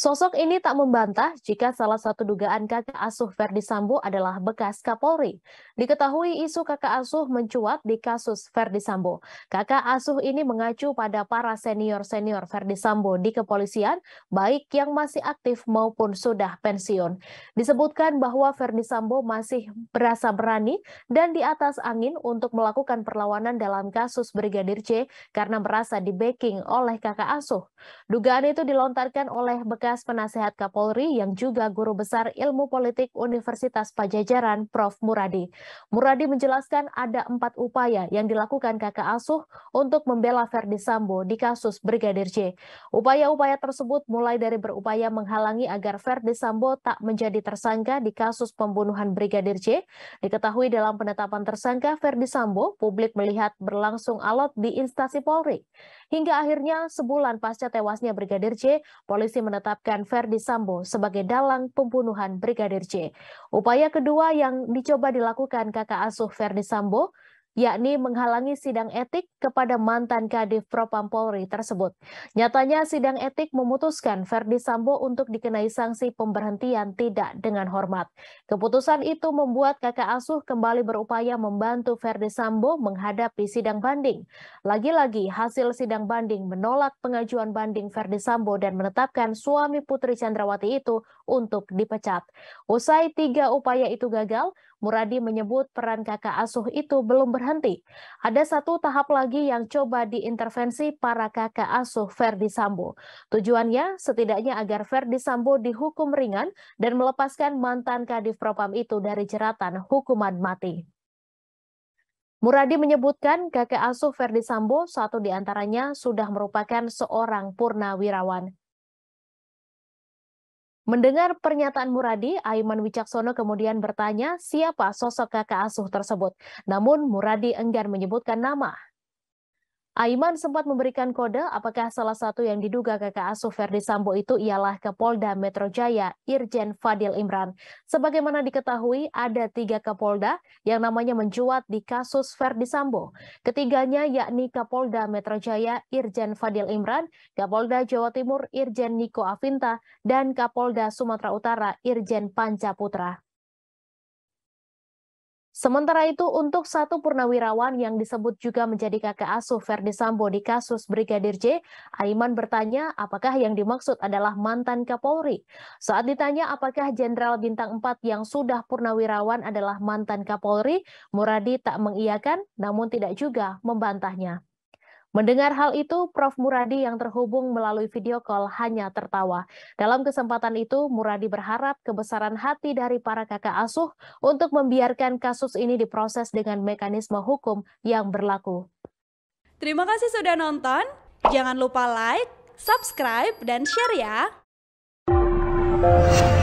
Sosok ini tak membantah jika salah satu dugaan kakak asuh Verdi Sambo adalah bekas Kapolri. Diketahui isu kakak asuh mencuat di kasus Verdi Sambo. Kakak asuh ini mengacu pada para senior-senior Verdi Sambo di kepolisian, baik yang masih aktif maupun sudah pensiun. Disebutkan bahwa Verdi Sambo masih berasa berani dan di atas angin untuk melakukan perlawanan dalam kasus Brigadir C karena merasa di backing oleh kakak asuh. Dugaan itu dilontarkan oleh bekas bekas penasehat Kapolri yang juga guru besar ilmu politik Universitas Pajajaran, Prof. Muradi. Muradi menjelaskan ada empat upaya yang dilakukan kakak asuh untuk membela Verdi Sambo di kasus Brigadir J. Upaya-upaya tersebut mulai dari berupaya menghalangi agar Verdi Sambo tak menjadi tersangka di kasus pembunuhan Brigadir J. Diketahui dalam penetapan tersangka Verdi Sambo, publik melihat berlangsung alot di instansi Polri. Hingga akhirnya sebulan pasca tewasnya Brigadir J, polisi menetapkan Verdi Sambo sebagai dalang pembunuhan Brigadir J. Upaya kedua yang dicoba dilakukan kakak asuh Verdi Sambo yakni menghalangi sidang etik kepada mantan Kadif Propam Polri tersebut. Nyatanya sidang etik memutuskan Verdi Sambo untuk dikenai sanksi pemberhentian tidak dengan hormat. Keputusan itu membuat kakak asuh kembali berupaya membantu Verdi Sambo menghadapi sidang banding. Lagi-lagi hasil sidang banding menolak pengajuan banding Verdi Sambo dan menetapkan suami Putri Chandrawati itu untuk dipecat. Usai tiga upaya itu gagal, Muradi menyebut peran kakak asuh itu belum berhasil berhenti. Ada satu tahap lagi yang coba diintervensi para kakak asuh Verdi Sambo. Tujuannya setidaknya agar Verdi Sambo dihukum ringan dan melepaskan mantan Kadif Propam itu dari jeratan hukuman mati. Muradi menyebutkan kakek asuh Verdi Sambo, satu di antaranya sudah merupakan seorang purnawirawan. Mendengar pernyataan Muradi, Aiman Wicaksono kemudian bertanya siapa sosok kakak asuh tersebut. Namun Muradi enggan menyebutkan nama Aiman sempat memberikan kode apakah salah satu yang diduga kakak asuh Ferdi Sambo itu ialah Kapolda Metro Jaya, Irjen Fadil Imran. Sebagaimana diketahui, ada tiga Kapolda yang namanya mencuat di kasus Verdi Sambo. Ketiganya yakni Kapolda Metro Jaya, Irjen Fadil Imran, Kapolda Jawa Timur, Irjen Niko Avinta, dan Kapolda Sumatera Utara, Irjen Panca Putra. Sementara itu, untuk satu purnawirawan yang disebut juga menjadi kakak asuh Ferdi Sambo di kasus Brigadir J, Aiman bertanya apakah yang dimaksud adalah mantan Kapolri. Saat ditanya apakah Jenderal Bintang 4 yang sudah purnawirawan adalah mantan Kapolri, Muradi tak mengiyakan namun tidak juga membantahnya. Mendengar hal itu, Prof. Muradi yang terhubung melalui video call hanya tertawa. Dalam kesempatan itu, Muradi berharap kebesaran hati dari para kakak asuh untuk membiarkan kasus ini diproses dengan mekanisme hukum yang berlaku. Terima kasih sudah nonton. Jangan lupa like, subscribe, dan share ya.